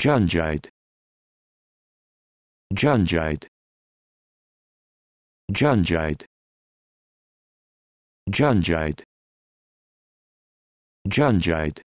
Junjite Junjite Junjite Junjite Junjite